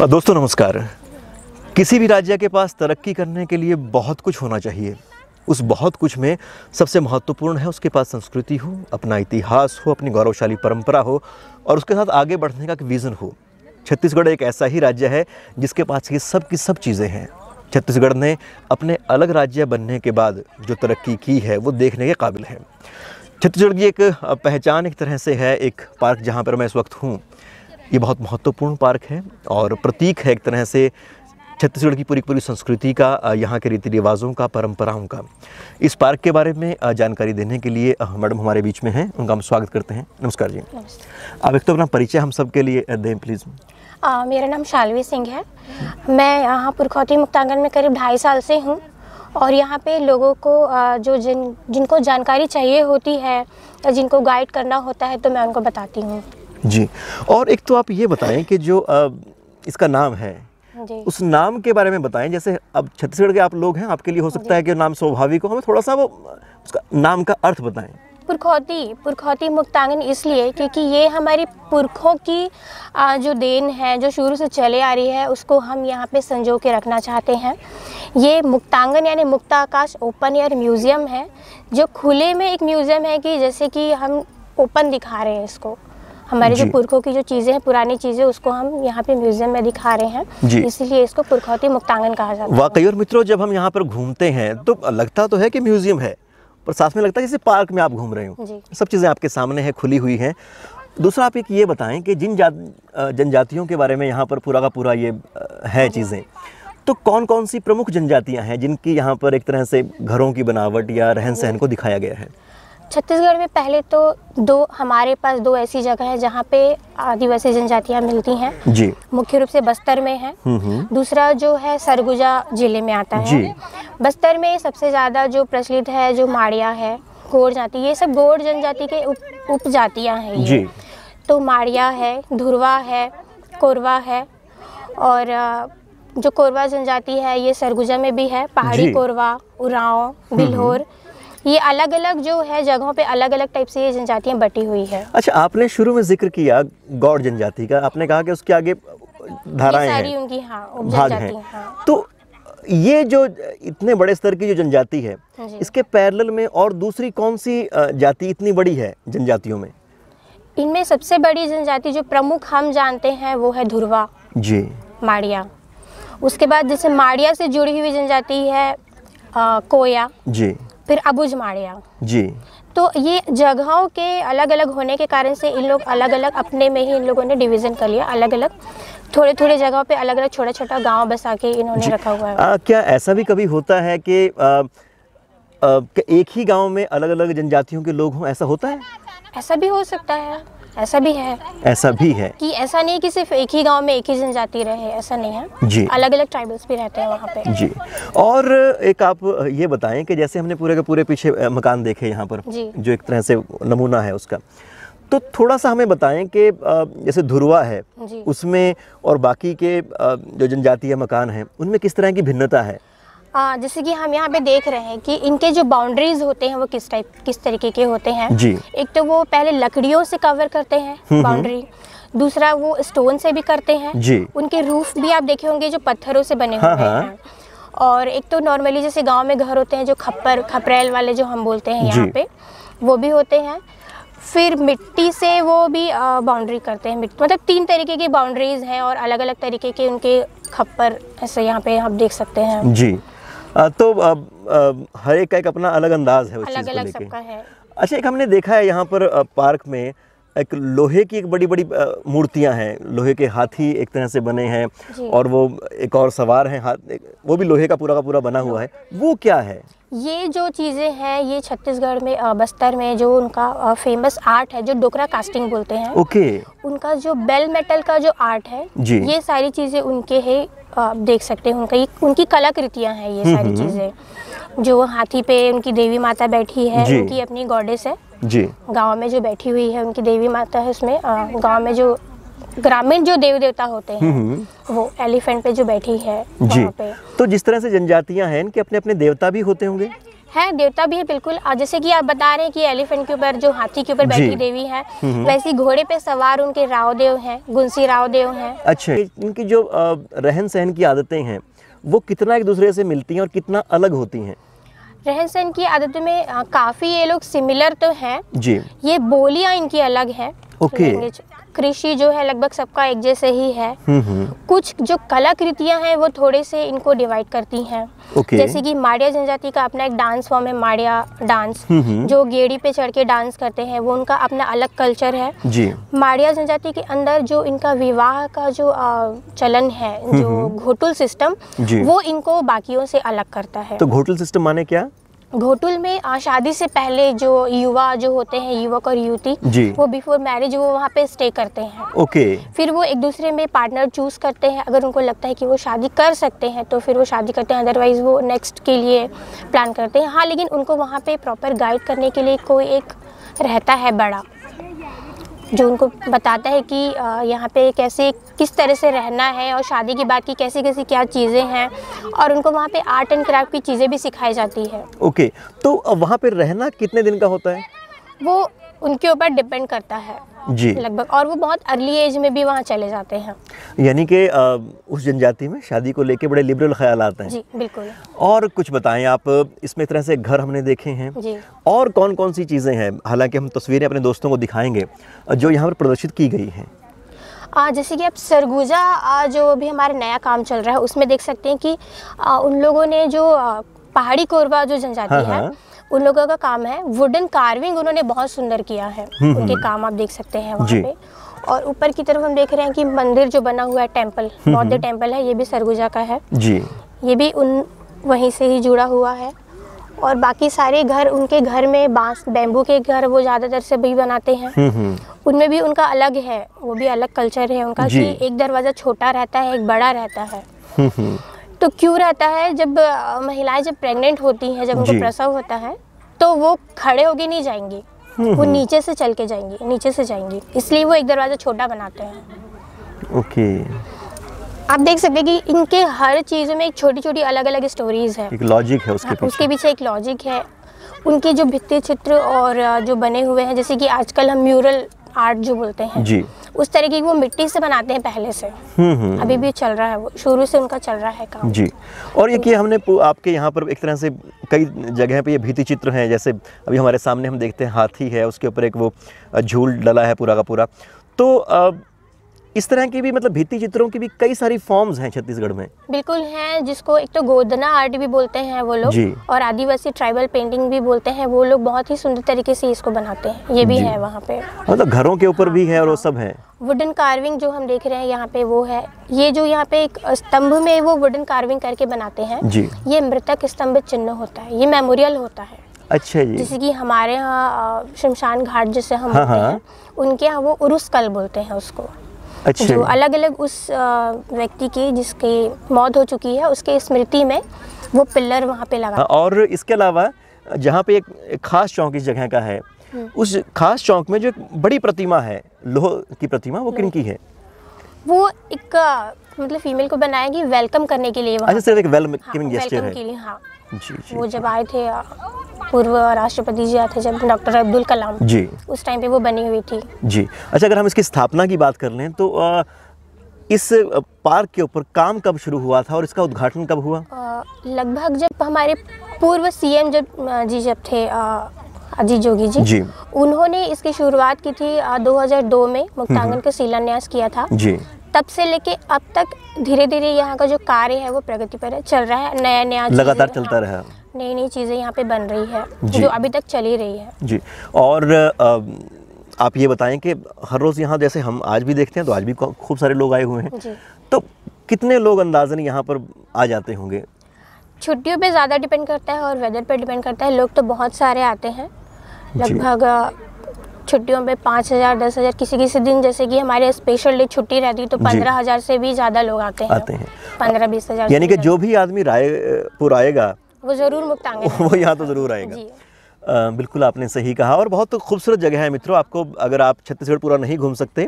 दोस्तों नमस्कार किसी भी राज्य के पास तरक्की करने के लिए बहुत कुछ होना चाहिए उस बहुत कुछ में सबसे महत्वपूर्ण है उसके पास संस्कृति हो अपना इतिहास हो अपनी गौरवशाली परंपरा हो और उसके साथ आगे बढ़ने का एक विज़न हो छत्तीसगढ़ एक ऐसा ही राज्य है जिसके पास ये सब की सब चीज़ें हैं छत्तीसगढ़ ने अपने अलग राज्य बनने के बाद जो तरक्की की है वो देखने के काबिल है छत्तीसगढ़ की एक पहचान एक तरह से है एक पार्क जहाँ पर मैं इस वक्त हूँ ये बहुत महत्वपूर्ण पार्क है और प्रतीक है एक तरह से छत्तीसगढ़ की पूरी पूरी संस्कृति का यहाँ के रीति रिवाजों का परंपराओं का इस पार्क के बारे में जानकारी देने के लिए मैडम हमारे बीच में हैं उनका हम स्वागत करते हैं नमस्कार जी आप एक तो अपना परिचय हम सब के लिए दें प्लीज़ मेरा नाम शालवी सिंह है मैं यहाँ पुरखौती मुक्तांगन में करीब ढाई साल से हूँ और यहाँ पे लोगों को जो जिन जिनको जानकारी चाहिए होती है या जिनको गाइड करना होता है तो मैं उनको बताती हूँ जी और एक तो आप ये बताएं कि जो आ, इसका नाम है उस नाम के बारे में बताएं जैसे अब छत्तीसगढ़ के आप लोग हैं आपके लिए हो सकता है कि नाम स्वाभाविक हो हमें थोड़ा सा वो उसका नाम का अर्थ बताएं पुरखौती पुरखौती मुक्तांगन इसलिए क्योंकि ये हमारी पुरखों की जो देन है जो शुरू से चले आ रही है उसको हम यहाँ पे संजो के रखना चाहते हैं ये मुक्तांगन यानी मुक्ताकाश ओपन एयर म्यूज़ियम है जो खुले में एक म्यूज़ियम है कि जैसे कि हम ओपन दिखा रहे हैं इसको हमारे जो पुरखों की जो चीज़ें हैं पुरानी चीज़ें उसको हम यहाँ पे म्यूजियम में दिखा रहे हैं इसीलिए इसको पुरखौती मुक्तांगन कहा जाता है वाकई और मित्रों जब हम यहाँ पर घूमते हैं तो लगता तो है कि म्यूजियम है पर साथ में लगता है जैसे पार्क में आप घूम रहे हो सब चीज़ें आपके सामने है खुली हुई है दूसरा आप एक ये बताएं कि जिन जा जनजातियों के बारे में यहाँ पर पूरा का पूरा ये है चीज़ें तो कौन कौन सी प्रमुख जनजातियाँ हैं जिनकी यहाँ पर एक तरह से घरों की बनावट या रहन सहन को दिखाया गया है छत्तीसगढ़ में पहले तो दो हमारे पास दो ऐसी जगह है जहाँ पे आदिवासी जनजातियाँ मिलती हैं जी मुख्य रूप से बस्तर में है हम्म, हम्म। दूसरा जो है सरगुजा जिले में आता है बस्तर में सबसे ज़्यादा जो प्रचलित है जो माड़िया है गोर जाति ये सब गोर जनजाति के उप उपजातियाँ हैं जी तो माड़िया है धुरवा है कोरवा है और जो कोरवा जनजाति है ये सरगुजा में भी है पहाड़ी कोरवा उराव हम्म, बिल्होर ये अलग अलग जो है जगहों पे अलग अलग टाइप से ये जनजातियाँ बटी हुई है अच्छा आपने शुरू में जिक्र किया गौड़ जनजाति का आपने कहा कि उसके आगे धाराएं हैं उनकी हाँ, भाग हैं हाँ। तो ये जो इतने बड़े स्तर की जो जनजाति है हाँ इसके पैरल में और दूसरी कौन सी जाति इतनी बड़ी है जनजातियों में इनमें सबसे बड़ी जनजाति जो प्रमुख हम जानते हैं वो है धुरवा जी माड़िया उसके बाद जैसे माड़िया से जुड़ी हुई जनजाति है आ, कोया जी फिर अबुज माड़िया जी तो ये जगहों के अलग अलग होने के कारण से इन लोग अलग अलग अपने में ही इन लोगों ने डिवीज़न कर लिया अलग अलग थोड़े थोड़े जगहों पे अलग अलग छोटा छोटा गांव बसा के इन्होंने रखा हुआ है आ, क्या ऐसा भी कभी होता है कि एक ही गांव में अलग अलग जनजातियों के लोग हों ऐसा होता है ऐसा भी हो सकता है ऐसा भी है ऐसा भी है कि ऐसा नहीं कि सिर्फ एक ही गांव में एक ही जनजाति रहे ऐसा नहीं है जी अलग अलग ट्राइबल्स भी रहते हैं वहाँ पे जी और एक आप ये बताएं कि जैसे हमने पूरे के पूरे पीछे मकान देखे यहाँ पर जो एक तरह से नमूना है उसका तो थोड़ा सा हमें बताएं कि जैसे धुरवा है उसमें और बाकी के जो जनजातीय मकान हैं उनमें किस तरह की भिन्नता है आ, जैसे कि हम यहाँ पे देख रहे हैं कि इनके जो बाउंड्रीज होते हैं वो किस टाइप किस तरीके के होते हैं जी एक तो वो पहले लकड़ियों से कवर करते हैं बाउंड्री हम्म, हम्म। दूसरा वो स्टोन से भी करते हैं जी उनके रूफ भी आप देखे होंगे जो पत्थरों से बने हाँ हुए हाँ। हैं और एक तो नॉर्मली जैसे गांव में घर होते हैं जो खप्पर खपरेल वाले जो हम बोलते हैं यहाँ पे वो भी होते हैं फिर मिट्टी से वो भी बाउंड्री करते हैं मिट्टी मतलब तीन तरीके की बाउंड्रीज हैं और अलग अलग तरीके के उनके खप्पर ऐसे यहाँ पे आप देख सकते हैं जी तो हर एक का एक अपना अलग अंदाज है उस चीज़ को लेके अच्छा एक हमने देखा है यहाँ पर पार्क में एक लोहे की एक बड़ी बड़ी मूर्तियां हैं लोहे के हाथी एक तरह से बने हैं और वो एक और सवार हैं हाथ वो भी लोहे का पूरा का पूरा बना हुआ है वो क्या है ये जो चीज़ें हैं ये छत्तीसगढ़ में बस्तर में जो उनका फेमस आर्ट है जो डोकरा कास्टिंग बोलते हैं ओके उनका जो बेल मेटल का जो आर्ट है जी। ये सारी चीज़ें उनके है आप देख सकते हैं उनका उनकी कलाकृतियाँ हैं ये हम्म, सारी हम्म, हम्म। चीज़ें जो हाथी पे उनकी देवी माता बैठी है उनकी अपनी गॉडेस है गाँव गांव में जो बैठी हुई है उनकी देवी माता है उसमें गांव में जो ग्रामीण जो देव देवता होते हैं हम्म, हम्म। वो एलिफेंट पे जो बैठी है जी पे तो जिस तरह से जनजातियां हैं इनके अपने अपने देवता भी होते होंगे है देवता भी है बिल्कुल और जैसे कि आप बता रहे हैं कि एलिफेंट के ऊपर जो हाथी के ऊपर बैठी देवी है हम्म, वैसे घोड़े पे सवार उनके राव देव है गुंसी राव देव है अच्छा इनकी जो रहन सहन की आदतें हैं वो कितना एक दूसरे से मिलती हैं और कितना अलग होती हैं रहन सहन की आदत में काफ़ी ये लोग सिमिलर तो हैं जी ये बोलियां इनकी अलग है ओके कृषि जो है लगभग सबका एक जैसे ही है हम्म, हम्म। कुछ जो कलाकृतियां हैं वो थोड़े से इनको डिवाइड करती हैं okay. जैसे कि माड़िया जनजाति का अपना एक डांस फॉर्म है माड़िया डांस हम्म, जो गेड़ी पे चढ़ के डांस करते हैं वो उनका अपना अलग कल्चर है जी माड़िया जनजाति के अंदर जो इनका विवाह का जो चलन है जो घोटुल सिस्टम वो इनको बाकियों से अलग करता है तो घोटुल सिस्टम माने क्या घोटुल में शादी से पहले जो युवा जो होते हैं युवक और युवती वो बिफोर मैरिज वो वहाँ पे स्टे करते हैं ओके फिर वो एक दूसरे में पार्टनर चूज करते हैं अगर उनको लगता है कि वो शादी कर सकते हैं तो फिर वो शादी करते हैं अदरवाइज वो नेक्स्ट के लिए प्लान करते हैं हाँ लेकिन उनको वहाँ पे प्रॉपर गाइड करने के लिए कोई एक रहता है बड़ा जो उनको बताता है कि यहाँ पे कैसे किस तरह से रहना है और शादी की बात की कैसी कैसी क्या चीज़ें हैं और उनको वहाँ पे आर्ट एंड क्राफ्ट की चीज़ें भी सिखाई जाती है ओके तो वहाँ पे रहना कितने दिन का होता है वो उनके ऊपर डिपेंड करता है जी लगभग और वो बहुत अर्ली एज में भी वहाँ चले जाते हैं यानी कि उस जनजाति में शादी को लेके बड़े लिबरल ख्याल आते हैं जी बिल्कुल और कुछ बताएं आप इसमें तरह से घर हमने देखे हैं जी और कौन कौन सी चीज़ें हैं हालांकि हम तस्वीरें अपने दोस्तों को दिखाएंगे जो यहाँ पर प्रदर्शित की गई हैं आ, जैसे कि आप सरगुजा जो अभी हमारा नया काम चल रहा है उसमें देख सकते हैं कि उन लोगों ने जो पहाड़ी कोरबा जो जनजाति हाँ, है हाँ। उन लोगों का काम है वुडन कार्विंग उन्होंने बहुत सुंदर किया है हम्म, उनके हम्म। काम आप देख सकते हैं वहाँ पे और ऊपर की तरफ हम देख रहे हैं कि मंदिर जो बना हुआ है टेम्पल बौद्ध टेम्पल है ये भी सरगुजा का है जी ये भी उन वहीं से ही जुड़ा हुआ है और बाकी सारे घर उनके घर में बांस बैम्बू के घर वो ज़्यादातर से भी बनाते हैं हम्म, उनमें भी उनका अलग है वो भी अलग कल्चर है उनका कि एक दरवाज़ा छोटा रहता है एक बड़ा रहता है तो क्यों रहता है जब महिलाएं जब प्रेग्नेंट होती हैं जब उनको प्रसव होता है तो वो खड़े होके नहीं जाएंगी हम्म, वो हम्म। नीचे से चल के जाएंगी नीचे से जाएंगी इसलिए वो एक दरवाज़ा छोटा बनाते हैं ओके आप देख सकते हैं कि इनके हर चीज़ में एक छोटी छोटी अलग अलग स्टोरीज है एक लॉजिक है उसके हाँ, पीछे उसके पीछे एक लॉजिक है उनके जो भित्ति चित्र और जो बने हुए हैं जैसे कि आजकल हम म्यूरल आर्ट जो बोलते हैं जी उस तरह की वो मिट्टी से बनाते हैं पहले से हम्म, हम्म, हम्म। अभी भी चल रहा है वो शुरू से उनका चल रहा है काम जी और ये कि हमने आपके यहाँ पर एक तरह से कई जगह पे ये भीति चित्र हैं जैसे अभी हमारे सामने हम देखते हैं हाथी है उसके ऊपर एक वो झूल डला है पूरा का पूरा तो इस तरह की भी मतलब भित्ति चित्रों की भी कई सारी फॉर्म्स हैं छत्तीसगढ़ में बिल्कुल हैं जिसको एक तो गोदना आर्ट भी बोलते हैं वो लोग और आदिवासी ट्राइबल पेंटिंग भी बोलते हैं वो लोग बहुत ही सुंदर तरीके से इसको बनाते हैं ये भी है वहाँ पे मतलब घरों के ऊपर भी है और वो सब है वुडन कार्विंग जो हम देख रहे हैं यहाँ पे वो है ये जो यहाँ पे एक स्तंभ में वो वुडन कार्विंग करके बनाते हैं ये मृतक स्तंभ चिन्ह होता है ये मेमोरियल होता है अच्छा जी जैसे कि हमारे यहाँ शमशान घाट जैसे हम हाँ, हाँ। हैं उनके यहाँ वो उरुस कल बोलते हैं उसको अच्छा जो अलग अलग उस व्यक्ति की जिसकी मौत हो चुकी है उसके स्मृति में वो पिल्लर वहाँ पे लगा हाँ, और इसके अलावा जहाँ पे एक खास चौक इस जगह का है हम्म। उस खास चौक में जो एक बड़ी प्रतिमा है लोह की प्रतिमा वो किन की है वो एक मतलब फीमेल को बनाएगी वेलकम करने के लिए अच्छा सिर्फ एक हाँ, वेलकम हाँ, वेलकम के लिए हाँ जी, जी, वो जब आए थे पूर्व राष्ट्रपति जी आते थे जब डॉक्टर अब्दुल कलाम जी उस टाइम पे वो बनी हुई थी जी अच्छा अगर हम इसकी स्थापना की बात कर लें तो आ, इस पार्क के ऊपर काम कब शुरू हुआ था और इसका उद्घाटन कब हुआ लगभग जब हमारे पूर्व सीएम जब जी जब थे अजीत जोगी जी, जी उन्होंने इसकी शुरुआत की थी 2002 में मुक्तांगन हम्म। का शिलान्यास किया था जी तब से लेके अब तक धीरे धीरे यहाँ का जो कार्य है वो प्रगति पर चल रहा है नया नया लगातार चलता रहा नई नई चीज़ें यहाँ पे बन रही है जो अभी तक चली रही है जी और आप ये बताएं कि हर रोज़ यहाँ जैसे हम आज भी देखते हैं तो आज भी खूब सारे लोग आए हुए हैं तो कितने लोग अंदाजन यहाँ पर आ जाते होंगे छुट्टियों पे ज़्यादा डिपेंड करता है और वेदर पे डिपेंड करता है लोग तो बहुत सारे आते हैं लगभग छुट्टियों पे पाँच हज़ार दस हज़ार किसी किसी दिन जैसे कि हमारे स्पेशल डे छुट्टी रहती है तो पंद्रह हज़ार से भी ज़्यादा लोग आते हैं आते हैं पंद्रह बीस हज़ार यानी कि जो भी आदमी रायपुर आएगा वो ज़रूर मुक्तांग वो यहाँ तो ज़रूर आएगा आ, बिल्कुल आपने सही कहा और बहुत खूबसूरत जगह है मित्रों आपको अगर आप छत्तीसगढ़ पूरा नहीं घूम सकते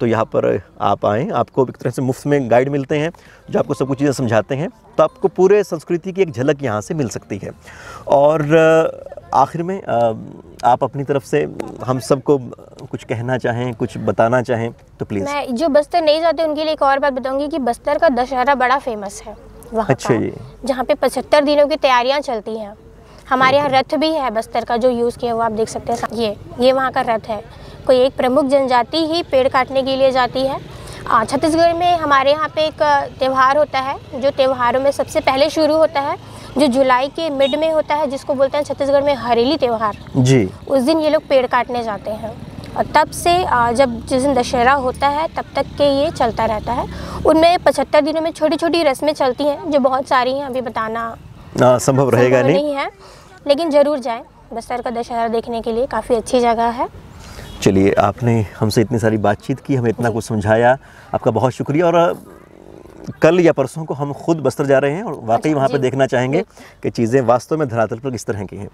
तो यहाँ पर आप आएँ आपको एक तरह से मुफ्त में गाइड मिलते हैं जो आपको सब कुछ चीज़ें समझाते हैं तो आपको पूरे संस्कृति की एक झलक यहाँ से मिल सकती है और आखिर में आप अपनी तरफ से हम सबको कुछ कहना चाहें कुछ बताना चाहें तो प्लीज़ मैं जो बस्तर नहीं जाते उनके लिए एक और बात बताऊंगी कि बस्तर का दशहरा बड़ा फेमस है वहाँ अच्छा जी जहाँ पे पचहत्तर दिनों की तैयारियाँ चलती हैं हमारे यहाँ रथ भी है बस्तर का जो यूज़ किया हुआ आप देख सकते हैं ये ये वहाँ का रथ है कोई एक प्रमुख जनजाति ही पेड़ काटने के लिए जाती है छत्तीसगढ़ में हमारे यहाँ पे एक त्यौहार होता है जो त्यौहारों में सबसे पहले शुरू होता है जो जुलाई के मिड में होता है जिसको बोलते हैं छत्तीसगढ़ में हरेली त्यौहार जी उस दिन ये लोग पेड़ काटने जाते हैं और तब से जब जिस दिन दशहरा होता है तब तक के ये चलता रहता है उनमें पचहत्तर दिनों में छोटी छोटी रस्में चलती हैं जो बहुत सारी हैं अभी बताना संभव रहेगा नहीं।, नहीं है लेकिन ज़रूर जाएं बस्तर का दशहरा देखने के लिए काफ़ी अच्छी जगह है चलिए आपने हमसे इतनी सारी बातचीत की हमें इतना कुछ समझाया आपका बहुत शुक्रिया और कल या परसों को हम खुद बस्तर जा रहे हैं और वाकई अच्छा, वहाँ पर देखना चाहेंगे कि चीज़ें वास्तव में धरातल पर किस तरह की हैं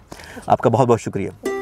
आपका बहुत बहुत शुक्रिया